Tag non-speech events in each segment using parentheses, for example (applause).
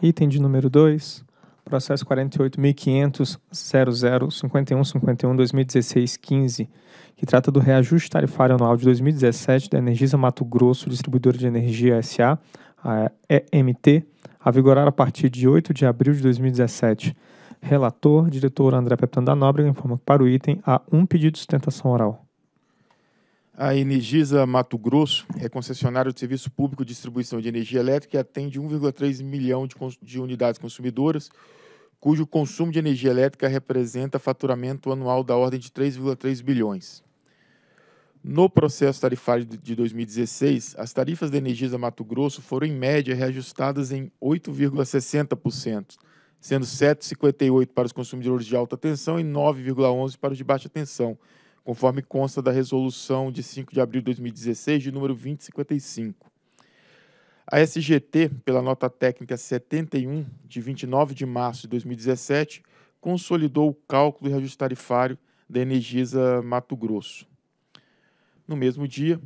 Item de número 2, processo 48.500.00.51.51.2016.15, que trata do reajuste tarifário anual de 2017 da Energisa Mato Grosso Distribuidora de Energia SA, a EMT, a vigorar a partir de 8 de abril de 2017. Relator, diretor André da Nóbrega, informa que para o item há um pedido de sustentação oral. A Energisa Mato Grosso é concessionária de serviço público de distribuição de energia elétrica e atende 1,3 milhão de, de unidades consumidoras, cujo consumo de energia elétrica representa faturamento anual da ordem de 3,3 bilhões. No processo tarifário de 2016, as tarifas da Energisa Mato Grosso foram, em média, reajustadas em 8,60%, sendo 7,58% para os consumidores de alta tensão e 9,11% para os de baixa tensão, conforme consta da resolução de 5 de abril de 2016, de número 2055. A SGT, pela nota técnica 71, de 29 de março de 2017, consolidou o cálculo e reajuste tarifário da Energisa Mato Grosso. No mesmo dia,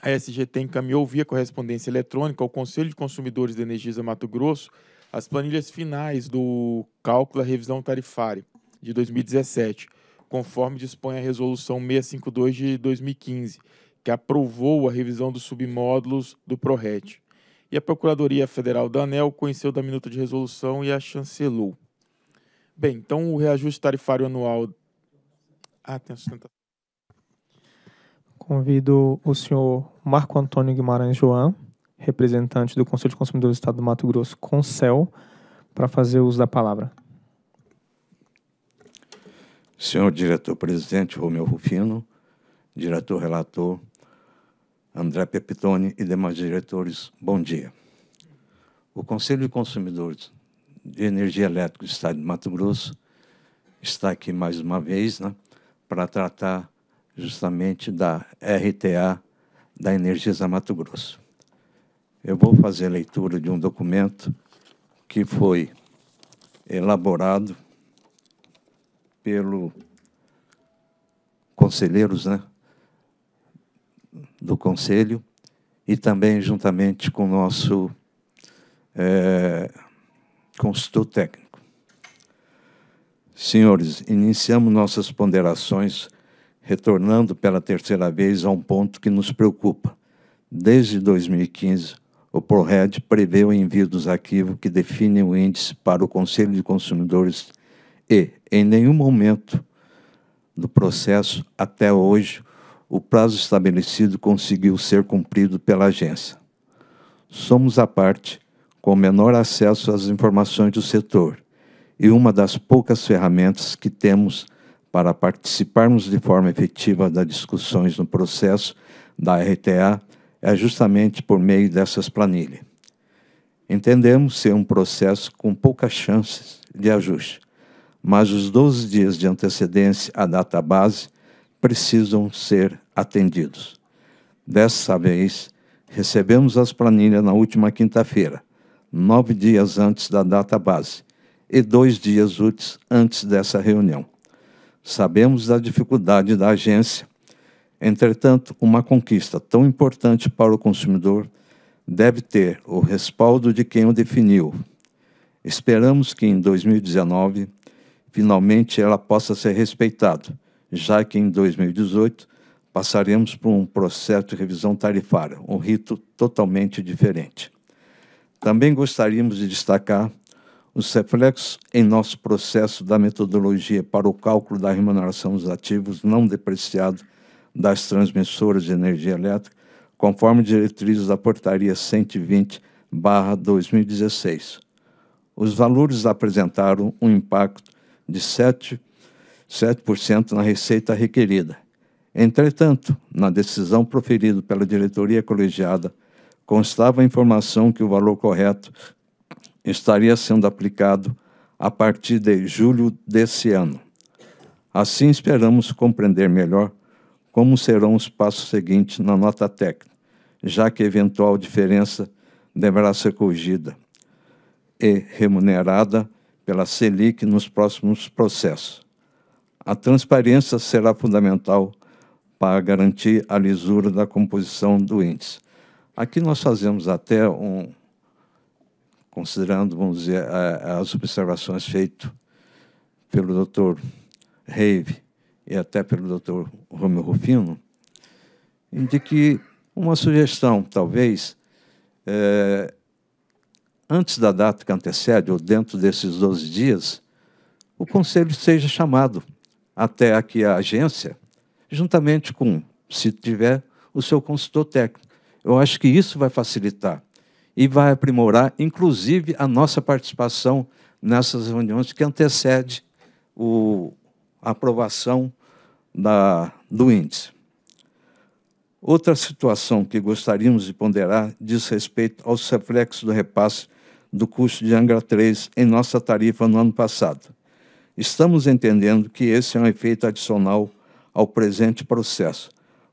a SGT encaminhou via correspondência eletrônica ao Conselho de Consumidores da Energisa Mato Grosso as planilhas finais do cálculo da revisão tarifária de 2017, conforme dispõe a Resolução 652 de 2015, que aprovou a revisão dos submódulos do PRORET. E a Procuradoria Federal da ANEL conheceu da minuta de resolução e a chancelou. Bem, então o reajuste tarifário anual. Ah, tem a sustentação. Convido o senhor Marco Antônio Guimarães João, representante do Conselho de Consumidores do Estado do Mato Grosso, CONCEL, para fazer uso da palavra senhor diretor-presidente Romeu Rufino, diretor-relator André Pepitone e demais diretores, bom dia. O Conselho de Consumidores de Energia Elétrica do Estado de Mato Grosso está aqui mais uma vez né, para tratar justamente da RTA da Energisa Mato Grosso. Eu vou fazer a leitura de um documento que foi elaborado pelo conselheiros né, do Conselho e também juntamente com o nosso é, consultor técnico. Senhores, iniciamos nossas ponderações retornando pela terceira vez a um ponto que nos preocupa. Desde 2015, o ProRed prevê o envio dos arquivos que definem o índice para o Conselho de Consumidores e, em nenhum momento do processo, até hoje, o prazo estabelecido conseguiu ser cumprido pela agência. Somos a parte com menor acesso às informações do setor e uma das poucas ferramentas que temos para participarmos de forma efetiva das discussões no processo da RTA é justamente por meio dessas planilhas. Entendemos ser um processo com poucas chances de ajuste, mas os 12 dias de antecedência à data base precisam ser atendidos. Dessa vez, recebemos as planilhas na última quinta-feira, nove dias antes da data base e dois dias úteis antes dessa reunião. Sabemos da dificuldade da agência. Entretanto, uma conquista tão importante para o consumidor deve ter o respaldo de quem o definiu. Esperamos que em 2019 finalmente ela possa ser respeitada, já que em 2018 passaremos por um processo de revisão tarifária, um rito totalmente diferente. Também gostaríamos de destacar os reflexos em nosso processo da metodologia para o cálculo da remuneração dos ativos não depreciados das transmissoras de energia elétrica, conforme diretrizes da Portaria 120/2016. Os valores apresentaram um impacto de 7%, na receita requerida. Entretanto, na decisão proferida pela diretoria colegiada, constava a informação que o valor correto estaria sendo aplicado a partir de julho desse ano. Assim, esperamos compreender melhor como serão os passos seguintes na nota técnica, já que eventual diferença deverá ser corrigida e remunerada pela Selic nos próximos processos. A transparência será fundamental para garantir a lisura da composição do índice. Aqui nós fazemos até um, considerando, vamos dizer, as observações feitas pelo doutor Reive e até pelo doutor Romeu Rufino, de que uma sugestão, talvez, é, antes da data que antecede, ou dentro desses 12 dias, o conselho seja chamado até aqui a agência, juntamente com, se tiver, o seu consultor técnico. Eu acho que isso vai facilitar e vai aprimorar, inclusive, a nossa participação nessas reuniões que antecede o, a aprovação da, do índice. Outra situação que gostaríamos de ponderar diz respeito aos reflexos do repasse do custo de Angra 3 em nossa tarifa no ano passado. Estamos entendendo que esse é um efeito adicional ao presente processo.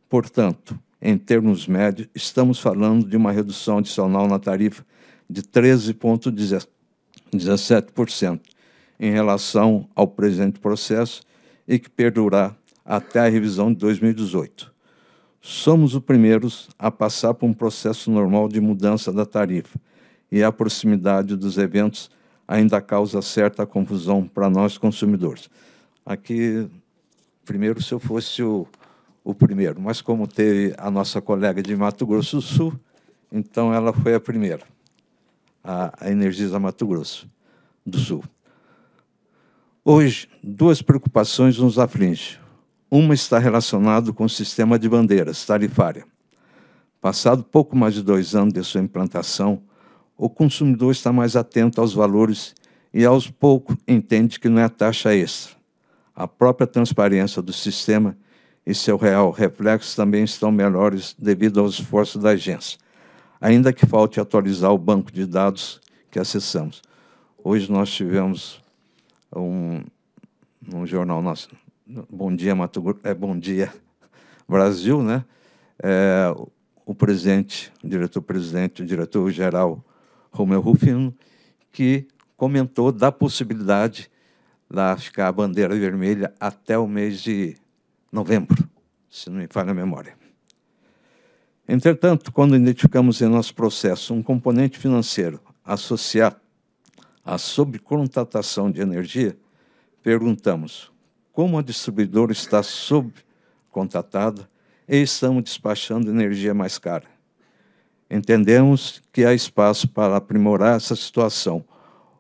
Portanto, em termos médios, estamos falando de uma redução adicional na tarifa de 13,17% em relação ao presente processo e que perdurará até a revisão de 2018. Somos os primeiros a passar por um processo normal de mudança da tarifa e a proximidade dos eventos ainda causa certa confusão para nós consumidores. Aqui, primeiro, se eu fosse o, o primeiro, mas como teve a nossa colega de Mato Grosso do Sul, então ela foi a primeira, a, a Energisa Mato Grosso do Sul. Hoje, duas preocupações nos afligem. Uma está relacionada com o sistema de bandeiras tarifária. Passado pouco mais de dois anos de sua implantação, o consumidor está mais atento aos valores e, aos poucos, entende que não é taxa extra. A própria transparência do sistema e seu real reflexo também estão melhores devido aos esforços da agência, ainda que falte atualizar o banco de dados que acessamos. Hoje nós tivemos um, um jornal nosso, Bom Dia Mato Grosso, é Bom Dia (laughs) Brasil, né? É, o presidente, o diretor-presidente, o diretor-geral Romeu Rufino, que comentou da possibilidade da a bandeira vermelha até o mês de novembro, se não me falha a memória. Entretanto, quando identificamos em nosso processo um componente financeiro associado à subcontratação de energia, perguntamos como a distribuidora está subcontratada e estamos despachando energia mais cara. Entendemos que há espaço para aprimorar essa situação,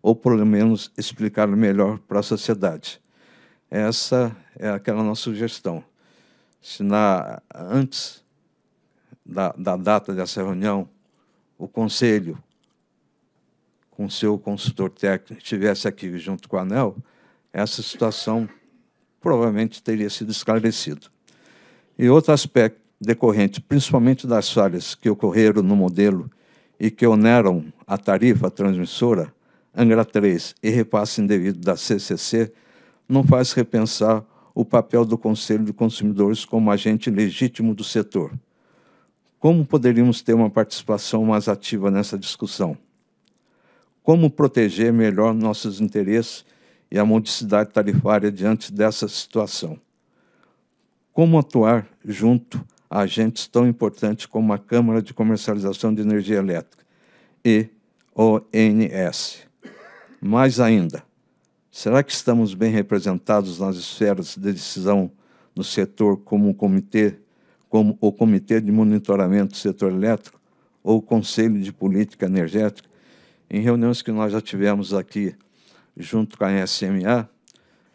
ou pelo menos explicar melhor para a sociedade. Essa é aquela nossa sugestão. Se na, antes da, da data dessa reunião, o Conselho, com seu consultor técnico, estivesse aqui junto com o ANEL, essa situação provavelmente teria sido esclarecida. E outro aspecto decorrente principalmente das falhas que ocorreram no modelo e que oneram a tarifa transmissora, Angra 3 e repasse indevido da CCC, não faz repensar o papel do Conselho de Consumidores como agente legítimo do setor. Como poderíamos ter uma participação mais ativa nessa discussão? Como proteger melhor nossos interesses e a modicidade tarifária diante dessa situação? Como atuar junto a agentes tão importantes como a Câmara de Comercialização de Energia Elétrica, e ONS. Mais ainda, será que estamos bem representados nas esferas de decisão no setor como o Comitê, como o Comitê de Monitoramento do Setor Elétrico ou o Conselho de Política Energética? Em reuniões que nós já tivemos aqui junto com a SMA,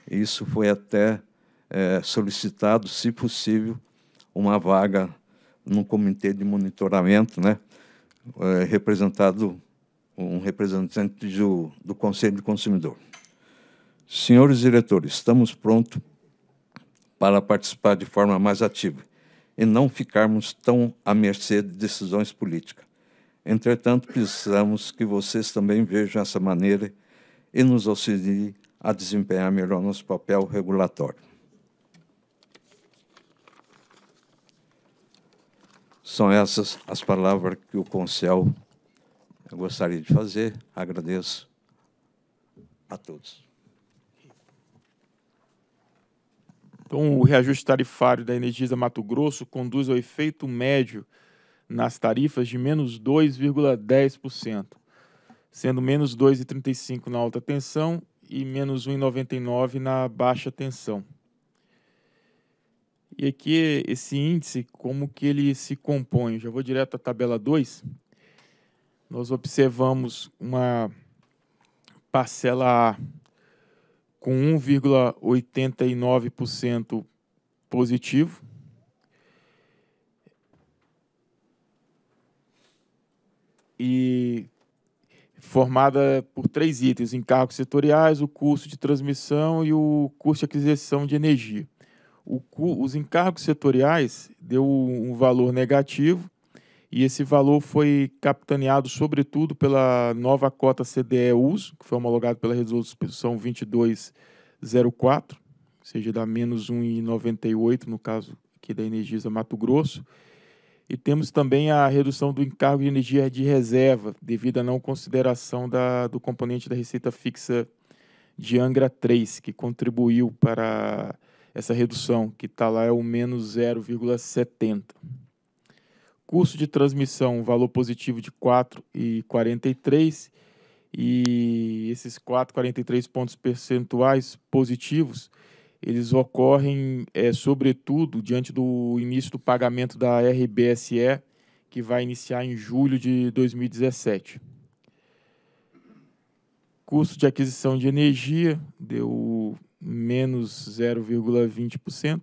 isso foi até é, solicitado, se possível, uma vaga no comitê de monitoramento, né? É, representado um representante do, do Conselho do Consumidor. Senhores diretores, estamos prontos para participar de forma mais ativa e não ficarmos tão à mercê de decisões políticas. Entretanto, precisamos que vocês também vejam essa maneira e nos auxiliem a desempenhar melhor nosso papel regulatório. São essas as palavras que o Concel gostaria de fazer. Agradeço a todos. Então, o reajuste tarifário da Energisa Mato Grosso conduz ao efeito médio nas tarifas de menos 2,10%, sendo menos 2,35% na alta tensão e menos 1,99% na baixa tensão. E aqui esse índice, como que ele se compõe? Já vou direto à tabela 2. Nós observamos uma parcela A com 1,89% positivo. E formada por três itens: encargos setoriais, o custo de transmissão e o custo de aquisição de energia o, os encargos setoriais deu um valor negativo e esse valor foi capitaneado sobretudo pela nova cota CDE-USO, que foi homologada pela resolução 2204, ou seja, dá menos 1,98 no caso aqui da Energisa Mato Grosso. E temos também a redução do encargo de energia de reserva, devido à não consideração da, do componente da receita fixa de Angra 3, que contribuiu para essa redução que está lá é o menos 0,70. Custo de transmissão, valor positivo de 4,43 e esses 4,43 pontos percentuais positivos, eles ocorrem é, sobretudo diante do início do pagamento da RBSE, que vai iniciar em julho de 2017. Custo de aquisição de energia deu menos 0,20%,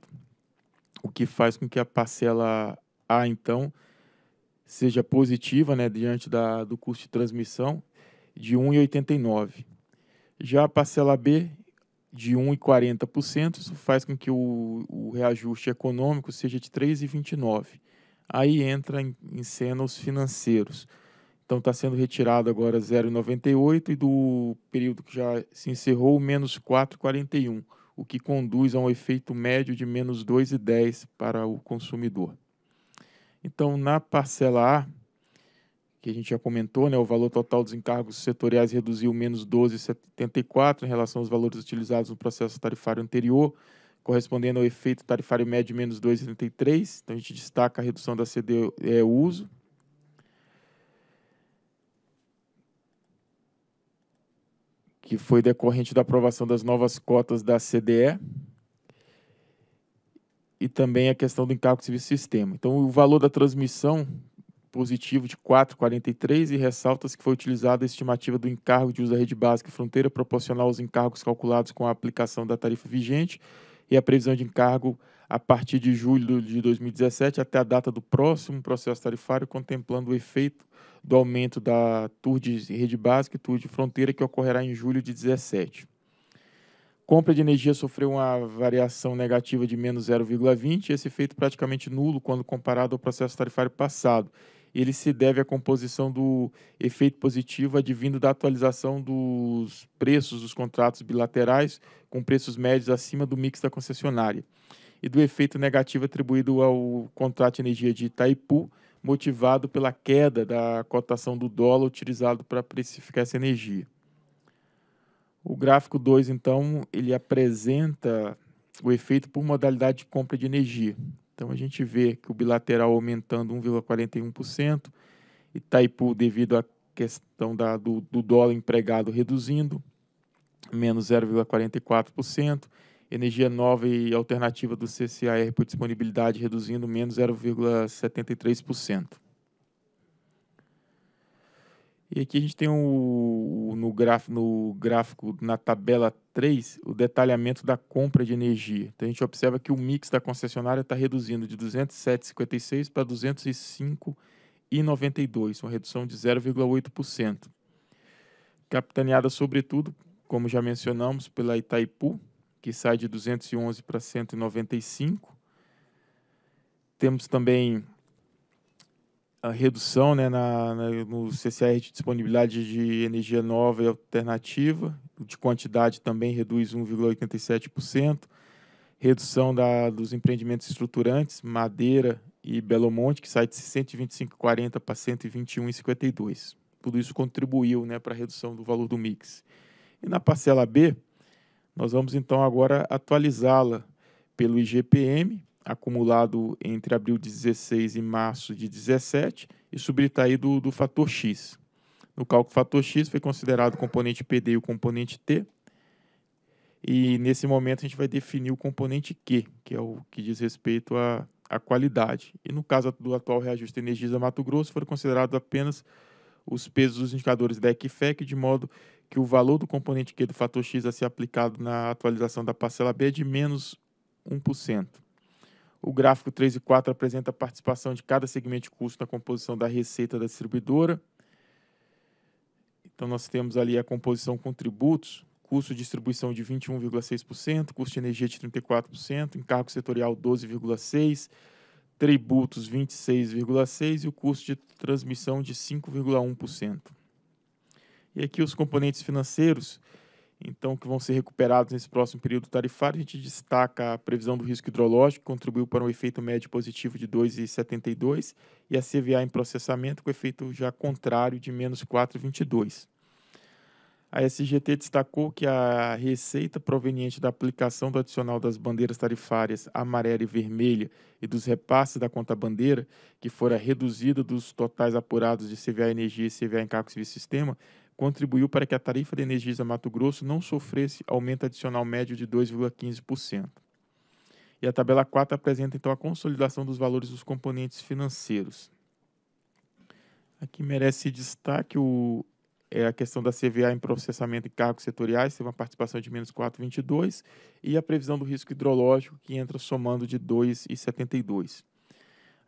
o que faz com que a parcela A, então, seja positiva né, diante da, do custo de transmissão de 1,89%. Já a parcela B, de 1,40%, isso faz com que o, o reajuste econômico seja de 3,29%. Aí entra em, em cena os financeiros. Então está sendo retirado agora 0,98 e do período que já se encerrou, menos 4,41, o que conduz a um efeito médio de menos 2,10 para o consumidor. Então, na parcela A, que a gente já comentou, né, o valor total dos encargos setoriais reduziu menos 12,74 em relação aos valores utilizados no processo tarifário anterior, correspondendo ao efeito tarifário médio menos 2,73. Então, a gente destaca a redução da CDE uso, que foi decorrente da aprovação das novas cotas da CDE e também a questão do encargo de serviço sistema. Então, o valor da transmissão positivo de 4,43 e ressaltas que foi utilizada a estimativa do encargo de uso da rede básica e fronteira proporcional aos encargos calculados com a aplicação da tarifa vigente e a previsão de encargo a partir de julho de 2017 até a data do próximo processo tarifário, contemplando o efeito do aumento da TUR de rede básica e TUR de fronteira, que ocorrerá em julho de 2017. Compra de energia sofreu uma variação negativa de menos 0,20, esse efeito praticamente nulo quando comparado ao processo tarifário passado. Ele se deve à composição do efeito positivo advindo da atualização dos preços dos contratos bilaterais com preços médios acima do mix da concessionária e do efeito negativo atribuído ao contrato de energia de Itaipu, motivado pela queda da cotação do dólar utilizado para precificar essa energia. O gráfico 2, então, ele apresenta o efeito por modalidade de compra de energia. Então, a gente vê que o bilateral aumentando 1,41%, Itaipu, devido à questão da, do, do dólar empregado, reduzindo, menos 0,44%, energia nova e alternativa do CCAR por disponibilidade reduzindo menos 0,73%. E aqui a gente tem o, no, graf, no gráfico, na tabela 3, o detalhamento da compra de energia. Então a gente observa que o mix da concessionária está reduzindo de 207,56 para 205,92, uma redução de 0,8%. Capitaneada, sobretudo, como já mencionamos, pela Itaipu, que sai de 211 para 195. Temos também a redução né, na, na, no CCR de disponibilidade de energia nova e alternativa, de quantidade também reduz 1,87%. Redução da, dos empreendimentos estruturantes, Madeira e Belo Monte, que sai de 125,40 para 121,52. Tudo isso contribuiu né, para a redução do valor do mix. E na parcela B, nós vamos então agora atualizá-la pelo IGPM, acumulado entre abril de 16 e março de 17, e subtrair do, do fator X. No cálculo fator X foi considerado o componente PD e o componente T. E nesse momento a gente vai definir o componente Q, que é o que diz respeito à, à qualidade. E no caso do atual reajuste da Mato Grosso, foram considerados apenas os pesos dos indicadores e FEC de modo que o valor do componente Q do fator X a ser aplicado na atualização da parcela B é de menos 1%. O gráfico 3 e 4 apresenta a participação de cada segmento de custo na composição da receita da distribuidora. Então, nós temos ali a composição com tributos, custo de distribuição de 21,6%, custo de energia de 34%, encargo setorial 12,6%, tributos 26,6% e o custo de transmissão de 5,1%. E aqui os componentes financeiros, então, que vão ser recuperados nesse próximo período tarifário, a gente destaca a previsão do risco hidrológico, que contribuiu para um efeito médio positivo de 2,72, e a CVA em processamento, com efeito já contrário de menos 4,22. A SGT destacou que a receita proveniente da aplicação do adicional das bandeiras tarifárias amarela e vermelha e dos repasses da conta bandeira, que fora reduzida dos totais apurados de CVA Energia e CVA em Cargo Sistema, contribuiu para que a tarifa de Energisa Mato Grosso não sofresse aumento adicional médio de 2,15%. E a tabela 4 apresenta então a consolidação dos valores dos componentes financeiros. Aqui merece destaque o, é a questão da CVA em processamento de cargos setoriais, teve uma participação de menos 4,22, e a previsão do risco hidrológico, que entra somando de 2,72.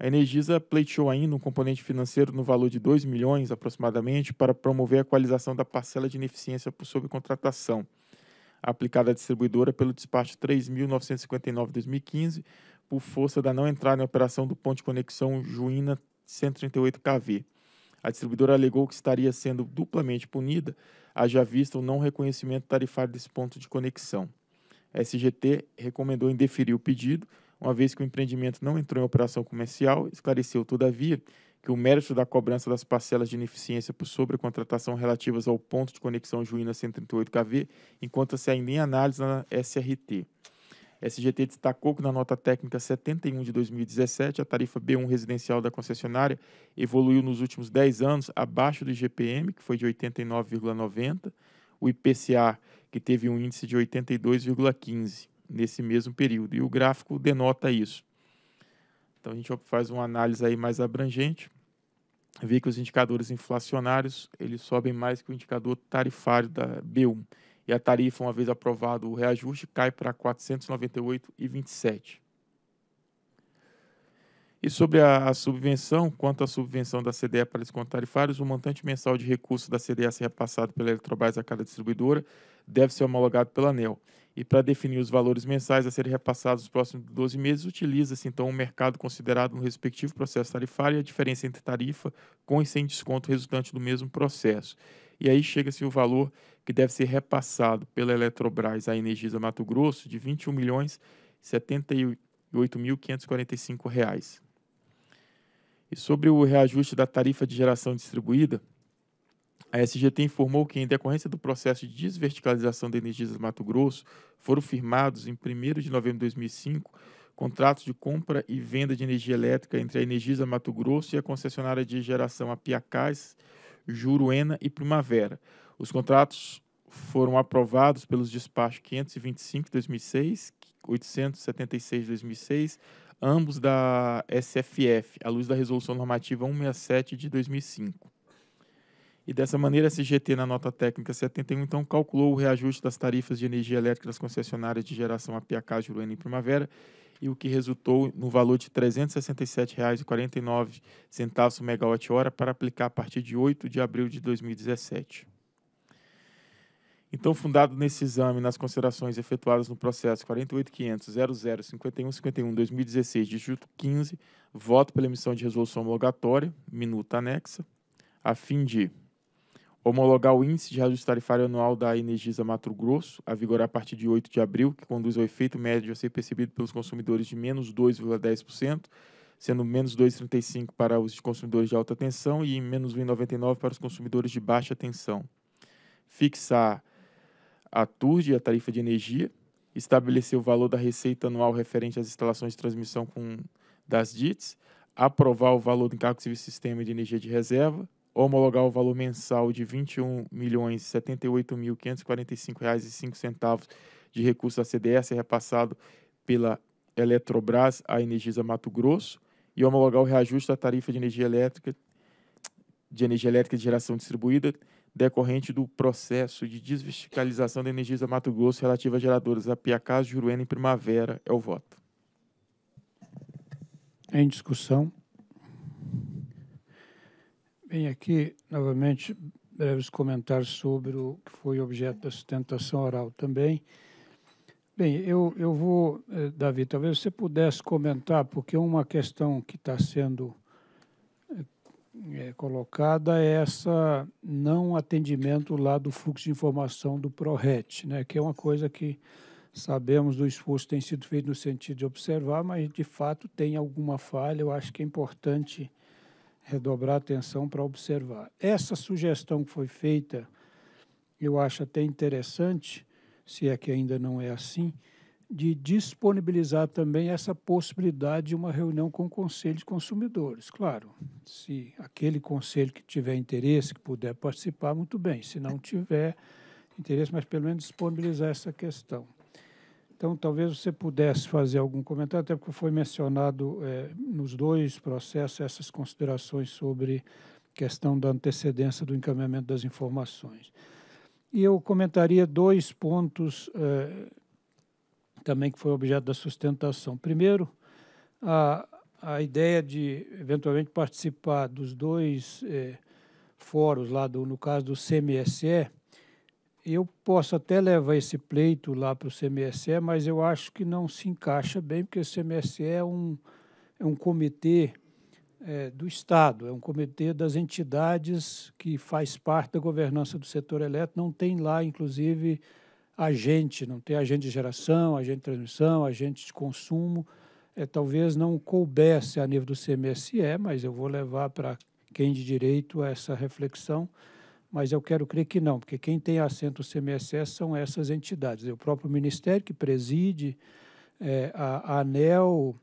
A Energisa pleiteou ainda um componente financeiro no valor de 2 milhões aproximadamente para promover a equalização da parcela de ineficiência por subcontratação, aplicada à distribuidora pelo despacho 3.959-2015, por força da não entrada em operação do ponto de conexão Juína 138KV. A distribuidora alegou que estaria sendo duplamente punida, haja vista o não reconhecimento tarifário desse ponto de conexão. A SGT recomendou indeferir o pedido uma vez que o empreendimento não entrou em operação comercial, esclareceu, todavia, que o mérito da cobrança das parcelas de ineficiência por sobrecontratação relativas ao ponto de conexão Juína 138KV encontra-se ainda em análise na SRT. SGT destacou que na nota técnica 71 de 2017, a tarifa B1 residencial da concessionária evoluiu nos últimos 10 anos abaixo do IGPM, que foi de 89,90, o IPCA, que teve um índice de 82,15 nesse mesmo período. E o gráfico denota isso. Então a gente faz uma análise aí mais abrangente, vê que os indicadores inflacionários eles sobem mais que o indicador tarifário da B1. E a tarifa, uma vez aprovado o reajuste, cai para 498,27. E sobre a, a, subvenção, quanto à subvenção da CDE para desconto tarifários, o montante mensal de recursos da CDE a ser repassado pela Eletrobras a cada distribuidora deve ser homologado pela ANEL. E para definir os valores mensais a serem repassados nos próximos 12 meses, utiliza-se então o um mercado considerado no respectivo processo tarifário e a diferença entre tarifa com e sem desconto resultante do mesmo processo. E aí chega-se o valor que deve ser repassado pela Eletrobras à Energisa Mato Grosso de R$ 21 milhões Reais. E sobre o reajuste da tarifa de geração distribuída, a SGT informou que, em decorrência do processo de desverticalização da Energisa do Mato Grosso, foram firmados, em 1 de novembro de 2005, contratos de compra e venda de energia elétrica entre a Energisa Mato Grosso e a concessionária de geração Apiacás, Juruena e Primavera. Os contratos foram aprovados pelos despachos 525 de 2006, 876 de 2006, ambos da SFF, à luz da Resolução Normativa 167 de 2005. E dessa maneira, a CGT na nota técnica 71, então calculou o reajuste das tarifas de energia elétrica das concessionárias de geração APK Juruena em Primavera e o que resultou no valor de R$ 367,49 o megawatt-hora para aplicar a partir de 8 de abril de 2017. Então, fundado nesse exame, nas considerações efetuadas no processo 48.500.00.51.51.2016, julho 15, voto pela emissão de resolução homologatória, minuta anexa, a fim de Homologar o índice de ajuste tarifário anual da Energisa Mato Grosso, a vigorar a partir de 8 de abril, que conduz ao efeito médio a ser percebido pelos consumidores de menos 2,10%, sendo menos 2,35% para os consumidores de alta tensão e menos 1,99% para os consumidores de baixa tensão. Fixar a TURD, a tarifa de energia, estabelecer o valor da receita anual referente às instalações de transmissão com, das DITs, aprovar o valor do encargo civil sistema de energia de reserva, homologar o valor mensal de R$ 21.078.545,05 de recurso da CDS é repassado pela Eletrobras à Energisa Mato Grosso e homologar o reajuste da tarifa de energia elétrica de energia elétrica de geração distribuída decorrente do processo de desvesticalização da Energisa Mato Grosso relativa a geradoras Apiacás, Juruena e Primavera. É o voto. Em discussão. Bem, aqui, novamente, breves comentários sobre o que foi objeto da sustentação oral também. Bem, eu, eu vou, eh, Davi, talvez você pudesse comentar, porque uma questão que está sendo eh, eh, colocada é essa não atendimento lá do fluxo de informação do ProRet, né, que é uma coisa que sabemos do esforço que tem sido feito no sentido de observar, mas de fato tem alguma falha. Eu acho que é importante redobrar atenção para observar. Essa sugestão que foi feita, eu acho até interessante, se é que ainda não é assim, de disponibilizar também essa possibilidade de uma reunião com o Conselho de Consumidores. Claro, se aquele conselho que tiver interesse, que puder participar, muito bem. Se não tiver interesse, mas pelo menos disponibilizar essa questão. Então, talvez você pudesse fazer algum comentário, até porque foi mencionado é, nos dois processos essas considerações sobre questão da antecedência do encaminhamento das informações. E eu comentaria dois pontos é, também que foi objeto da sustentação. Primeiro, a, a ideia de eventualmente participar dos dois é, fóruns lá do, no caso do CMSE, eu posso até levar esse pleito lá para o CMSE, mas eu acho que não se encaixa bem, porque o CMSE é um, é um comitê é, do Estado, é um comitê das entidades que faz parte da governança do setor elétrico, não tem lá, inclusive, agente, não tem agente de geração, agente de transmissão, agente de consumo. É, talvez não coubesse a nível do CMSE, mas eu vou levar para quem de direito essa reflexão mas eu quero crer que não, porque quem tem assento CMSS são essas entidades. É o próprio Ministério que preside, é, a, a ANEL,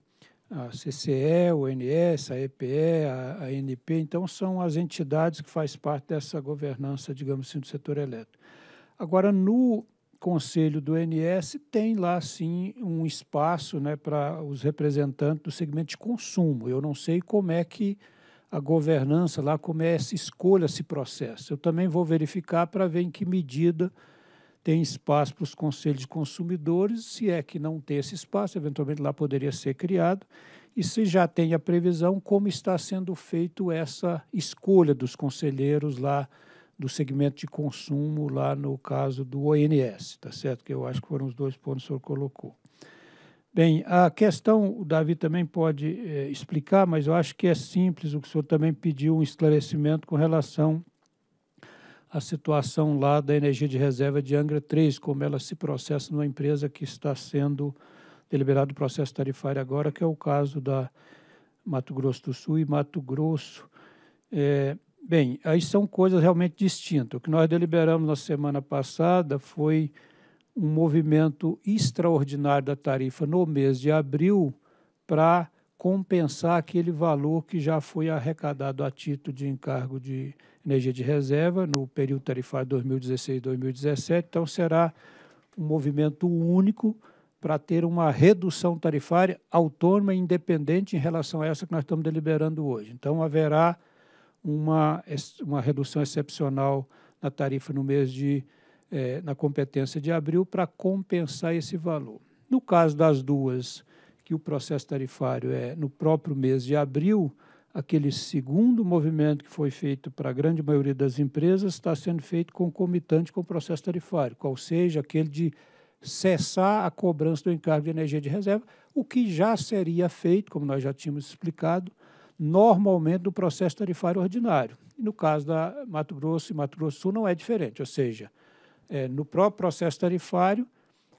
a CCE, o NS, a EPE, a, a NP, então são as entidades que fazem parte dessa governança, digamos assim, do setor elétrico. Agora, no conselho do NS, tem lá sim um espaço né, para os representantes do segmento de consumo. Eu não sei como é que a governança lá, como é essa escolha, esse processo. Eu também vou verificar para ver em que medida tem espaço para os conselhos de consumidores, se é que não tem esse espaço, eventualmente lá poderia ser criado, e se já tem a previsão, como está sendo feito essa escolha dos conselheiros lá do segmento de consumo, lá no caso do ONS, tá certo? Que eu acho que foram os dois pontos que o senhor colocou. Bem, a questão, o Davi também pode é, explicar, mas eu acho que é simples, o que o senhor também pediu um esclarecimento com relação à situação lá da energia de reserva de Angra 3, como ela se processa numa empresa que está sendo deliberado o processo tarifário agora, que é o caso da Mato Grosso do Sul e Mato Grosso. É, bem, aí são coisas realmente distintas. O que nós deliberamos na semana passada foi um movimento extraordinário da tarifa no mês de abril para compensar aquele valor que já foi arrecadado a título de encargo de energia de reserva no período tarifário 2016-2017. Então, será um movimento único para ter uma redução tarifária autônoma e independente em relação a essa que nós estamos deliberando hoje. Então, haverá uma, uma redução excepcional na tarifa no mês de é, na competência de abril para compensar esse valor. No caso das duas, que o processo tarifário é no próprio mês de abril, aquele segundo movimento que foi feito para a grande maioria das empresas está sendo feito concomitante com o processo tarifário, qual seja aquele de cessar a cobrança do encargo de energia de reserva, o que já seria feito, como nós já tínhamos explicado, normalmente no processo tarifário ordinário. E no caso da Mato Grosso e Mato Grosso Sul não é diferente, ou seja, é, no próprio processo tarifário,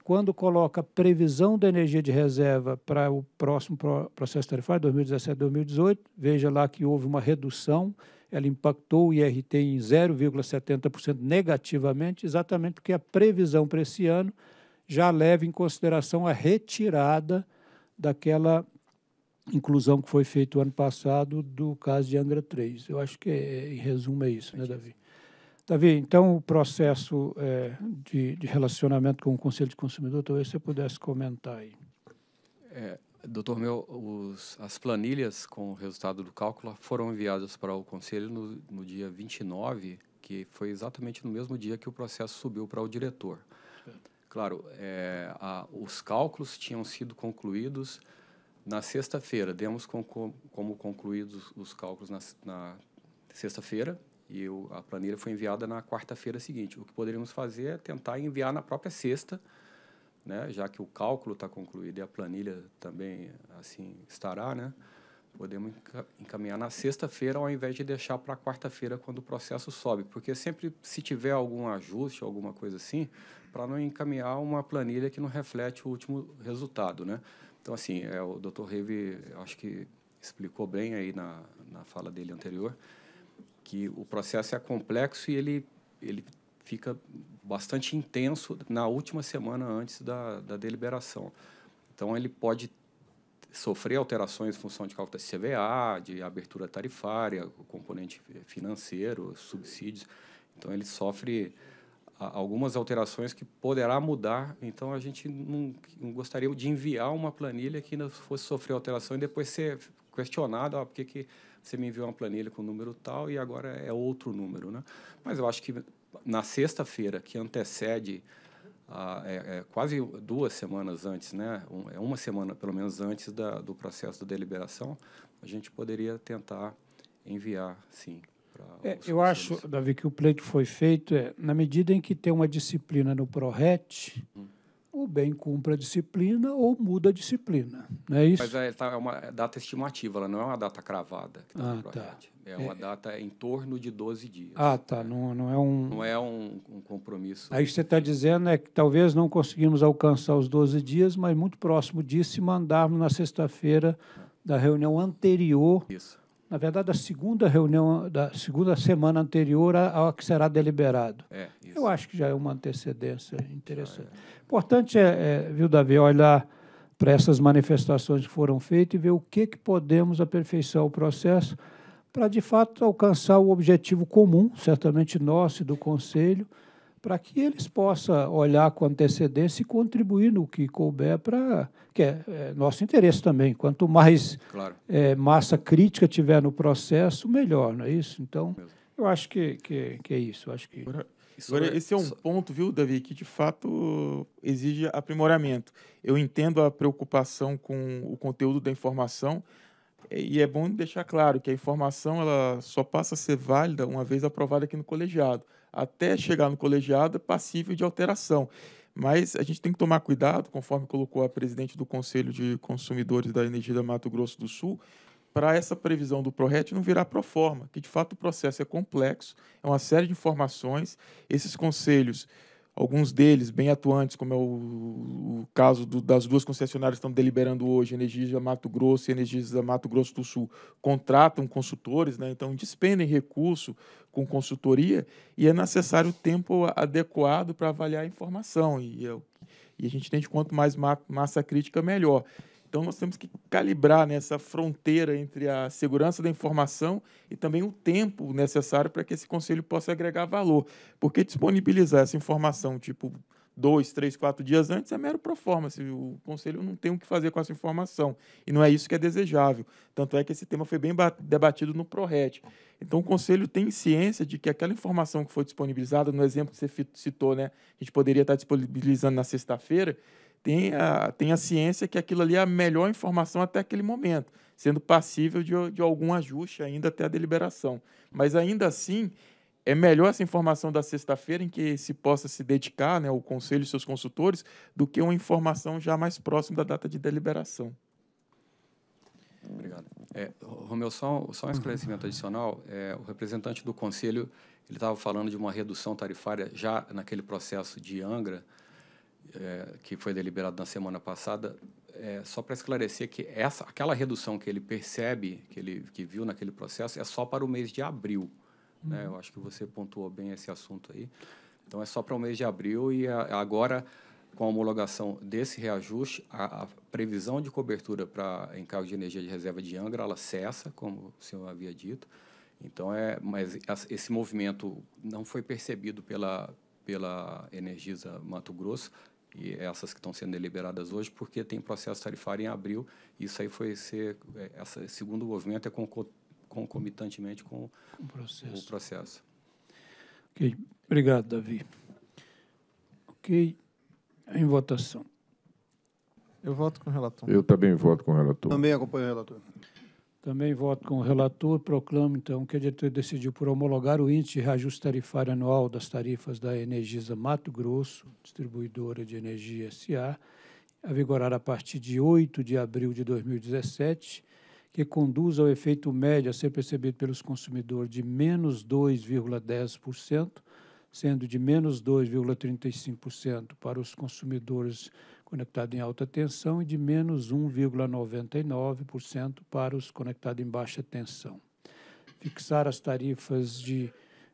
quando coloca previsão da energia de reserva para o próximo processo tarifário, 2017-2018, veja lá que houve uma redução, ela impactou o IRT em 0,70% negativamente, exatamente porque a previsão para esse ano já leva em consideração a retirada daquela inclusão que foi feita o ano passado do caso de Angra 3. Eu acho que, é, em resumo, é isso, né, Davi? Davi, então o processo é, de, de, relacionamento com o Conselho de Consumidor, talvez você pudesse comentar aí. É, doutor os, as planilhas com o resultado do cálculo foram enviadas para o Conselho no, no dia 29, que foi exatamente no mesmo dia que o processo subiu para o diretor. Claro, é, a, os cálculos tinham sido concluídos na sexta-feira. Demos com, com, como concluídos os cálculos na, na sexta-feira, e eu, a planilha foi enviada na quarta-feira seguinte. O que poderíamos fazer é tentar enviar na própria sexta, né? já que o cálculo está concluído e a planilha também assim estará, né? podemos encaminhar na sexta-feira ao invés de deixar para quarta-feira quando o processo sobe, porque sempre se tiver algum ajuste, alguma coisa assim, para não encaminhar uma planilha que não reflete o último resultado, né? Então, assim, é, o Dr. Reve, acho que explicou bem aí na, na fala dele anterior, que o processo é complexo e ele, ele fica bastante intenso na última semana antes da, da deliberação. Então, ele pode sofrer alterações em função de cálculo de CVA, de abertura tarifária, componente financeiro, subsídios. Então, ele sofre algumas alterações que poderá mudar. Então, a gente não, não gostaria de enviar uma planilha que ainda fosse sofrer alteração e depois ser questionado, ah, por que, que você me enviou uma planilha com o número tal e agora é outro número, né? Mas eu acho que na sexta-feira que antecede ah, é, é, quase duas semanas antes, né? Um, é uma semana pelo menos antes da, do processo da deliberação, a gente poderia tentar enviar, sim. É, eu acho, Davi, que o pleito foi feito é, na medida em que tem uma disciplina no ProRet. Hum o bem cumpre a disciplina ou muda a disciplina. Não é isso? Mas é, tá, é uma data estimativa, ela não é uma data cravada que tá ah, no Tá. É, é uma é... data em torno de 12 dias. Ah, tá. Né? Não, não é um. Não é um, um compromisso. Aí você está dizendo é que talvez não conseguimos alcançar os 12 dias, mas muito próximo disso, se mandarmos na sexta-feira da reunião anterior. Isso na verdade, a segunda reunião, da segunda semana anterior ao que será deliberado. É, Eu acho que já é uma antecedência interessante. É. Importante é, é, viu, Davi, olhar para essas manifestações que foram feitas e ver o que, que podemos aperfeiçoar o processo para, de fato, alcançar o objetivo comum, certamente nosso e do Conselho, para que eles possam olhar com antecedência e contribuir no que couber para que é, é, nosso interesse também. Quanto mais claro. é, massa crítica tiver no processo, melhor, não é isso? Então, eu acho que, que, que é isso. Eu acho que Agora, Agora, é esse é um ponto, viu, Davi, que de fato exige aprimoramento. Eu entendo a preocupação com o conteúdo da informação é, e é bom deixar claro que a informação ela só passa a ser válida uma vez aprovada aqui no colegiado até chegar no colegiado é passível de alteração. Mas a gente tem que tomar cuidado, conforme colocou a presidente do Conselho de Consumidores da Energia da Mato Grosso do Sul, para essa previsão do ProRet não virar proforma, que de fato o processo é complexo, é uma série de informações. Esses conselhos alguns deles bem atuantes, como é o, o caso do, das duas concessionárias que estão deliberando hoje, Energisa Mato Grosso e Energisa Mato Grosso do Sul, contratam consultores, né? então despendem recurso com consultoria e é necessário tempo adequado para avaliar a informação. E, é e a gente tem de quanto mais ma massa crítica, melhor. Então, nós temos que calibrar nessa né, fronteira entre a segurança da informação e também o tempo necessário para que esse conselho possa agregar valor. Porque disponibilizar essa informação, tipo, dois, três, quatro dias antes, é mero performance. O conselho não tem o que fazer com essa informação. E não é isso que é desejável. Tanto é que esse tema foi bem debatido no ProRet. Então, o conselho tem ciência de que aquela informação que foi disponibilizada, no exemplo que você citou, né, a gente poderia estar disponibilizando na sexta-feira, tem a, tem a ciência que aquilo ali é a melhor informação até aquele momento, sendo passível de, de algum ajuste ainda até a deliberação. Mas ainda assim, é melhor essa informação da sexta-feira em que se possa se dedicar, né, o conselho e seus consultores, do que uma informação já mais próxima da data de deliberação. Obrigado. É, Romeu, só, só um esclarecimento adicional. É, o representante do conselho ele estava falando de uma redução tarifária já naquele processo de Angra, é, que foi deliberado na semana passada, é, só para esclarecer que essa, aquela redução que ele percebe, que ele que viu naquele processo, é só para o mês de abril. Né? Uhum. Né? Eu acho que você pontuou bem esse assunto aí. Então, é só para o mês de abril e a, é, agora, com a homologação desse reajuste, a, a previsão de cobertura para encargo de energia de reserva de Angra, ela cessa, como o senhor havia dito. Então, é, mas esse movimento não foi percebido pela, pela Energisa Mato Grosso, e essas que estão sendo deliberadas hoje, porque tem processo tarifário em abril, isso aí foi ser, é, essa segundo movimento é concomitantemente com o processo. O processo. Ok, obrigado, Davi. Ok, em votação. Eu voto com o relator. Eu também voto com o relator. Também acompanho o relator. Também voto com o relator, proclamo então que a diretoria decidiu por homologar o índice de reajuste tarifário anual das tarifas da Energisa Mato Grosso, distribuidora de energia SA, a vigorar a partir de 8 de abril de 2017, que conduz ao efeito médio a ser percebido pelos consumidores de menos 2,10%, sendo de menos 2,35% para os consumidores conectado em alta tensão e de menos 1,99% para os conectados em baixa tensão. Fixar as tarifas de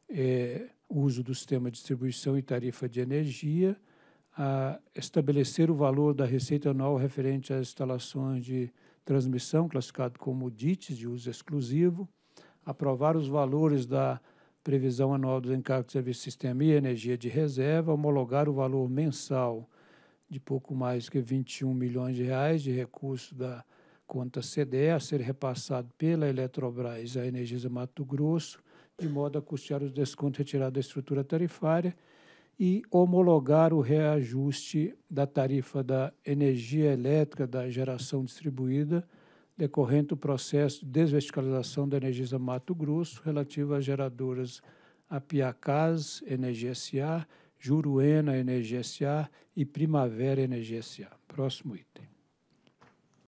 é, uso do sistema de distribuição e tarifa de energia, a estabelecer o valor da receita anual referente às instalações de transmissão, classificado como DITES, de uso exclusivo, aprovar os valores da previsão anual dos encargos de serviço de sistema e energia de reserva, homologar o valor mensal de pouco mais que 21 milhões de reais de recurso da conta CDE a ser repassado pela Eletrobras à Energisa Mato Grosso, de modo a custear os descontos retirados da estrutura tarifária e homologar o reajuste da tarifa da energia elétrica da geração distribuída decorrente do processo de desverticalização da Energisa Mato Grosso relativo às geradoras Apiacás, Energia S.A., Juruena Energia SA e Primavera Energia SA. Próximo item.